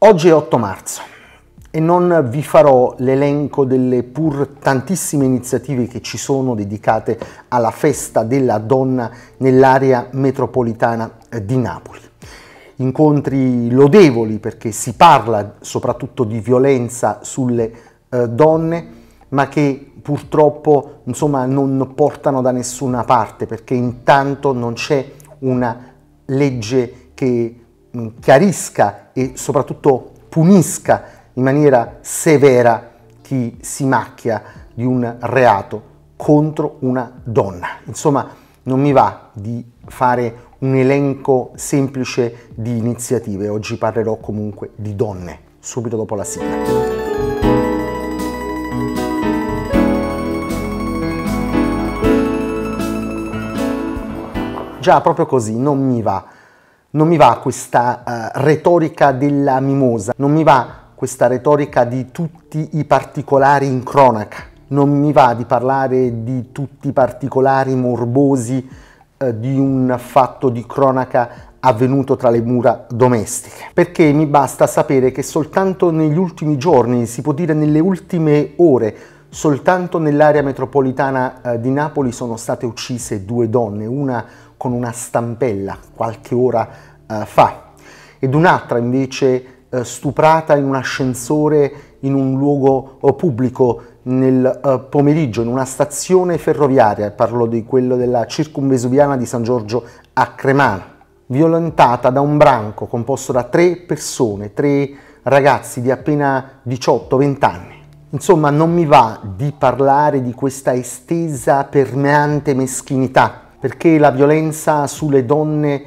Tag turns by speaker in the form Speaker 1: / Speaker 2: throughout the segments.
Speaker 1: Oggi è 8 marzo e non vi farò l'elenco delle pur tantissime iniziative che ci sono dedicate alla festa della donna nell'area metropolitana eh, di Napoli. Incontri lodevoli perché si parla soprattutto di violenza sulle eh, donne, ma che purtroppo insomma, non portano da nessuna parte perché intanto non c'è una legge che mh, mm, chiarisca e soprattutto punisca in maniera severa chi si macchia di un reato contro una donna. Insomma, non mi va di fare un elenco semplice di iniziative, oggi parlerò comunque di donne, subito dopo la sigla. Già, proprio così, non mi va non mi va questa uh, retorica della mimosa, non mi va questa retorica di tutti i particolari in cronaca, non mi va di parlare di tutti i particolari morbosi uh, di un fatto di cronaca avvenuto tra le mura domestiche. Perché mi basta sapere che soltanto negli ultimi giorni, si può dire nelle ultime ore, soltanto nell'area metropolitana eh, di Napoli sono state uccise due donne, una con una stampella qualche ora eh, fa ed un'altra invece eh, stuprata in un ascensore in un luogo eh, pubblico nel eh, pomeriggio in una stazione ferroviaria, parlo di quello della circumvesuviana di San Giorgio a Cremano, violentata da un branco composto da tre persone, tre ragazzi di appena 18-20 anni. Insomma, non mi va di parlare di questa estesa permeante meschinità perché la violenza sulle donne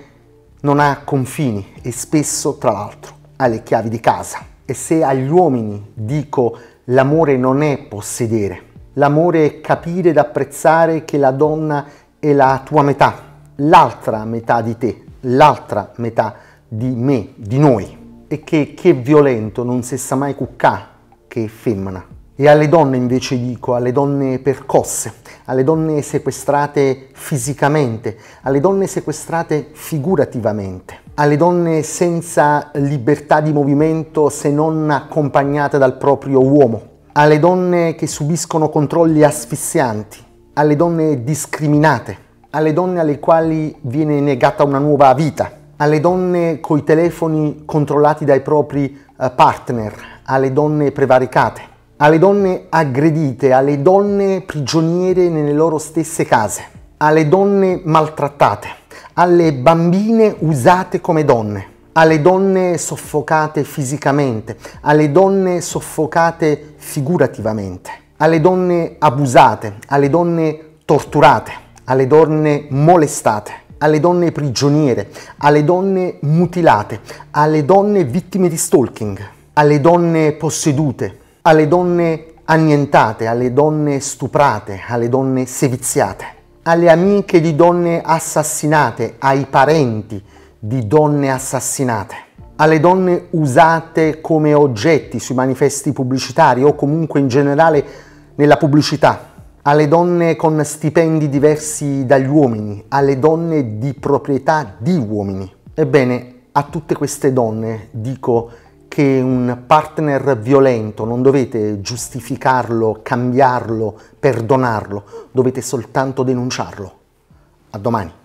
Speaker 1: non ha confini e spesso, tra l'altro, ha le chiavi di casa. E se agli uomini dico l'amore non è possedere, l'amore è capire ed apprezzare che la donna è la tua metà, l'altra metà di te, l'altra metà di me, di noi, e che chi è violento non si sa mai cuccà che è femmina. E alle donne invece dico, alle donne percosse, alle donne sequestrate fisicamente, alle donne sequestrate figurativamente, alle donne senza libertà di movimento se non accompagnate dal proprio uomo, alle donne che subiscono controlli asfissianti, alle donne discriminate, alle donne alle quali viene negata una nuova vita, alle donne coi telefoni controllati dai propri eh, partner, alle donne prevaricate alle donne aggredite, alle donne prigioniere nelle loro stesse case, alle donne maltrattate, alle bambine usate come donne, alle donne soffocate fisicamente, alle donne soffocate figurativamente, alle donne abusate, alle donne torturate, alle donne molestate, alle donne prigioniere, alle donne mutilate, alle donne vittime di stalking, alle donne possedute, alle donne annientate, alle donne stuprate, alle donne seviziate, alle amiche di donne assassinate, ai parenti di donne assassinate, alle donne usate come oggetti sui manifesti pubblicitari o comunque in generale nella pubblicità, alle donne con stipendi diversi dagli uomini, alle donne di proprietà di uomini. Ebbene, a tutte queste donne dico che un partner violento non dovete giustificarlo, cambiarlo, perdonarlo, dovete soltanto denunciarlo. A domani.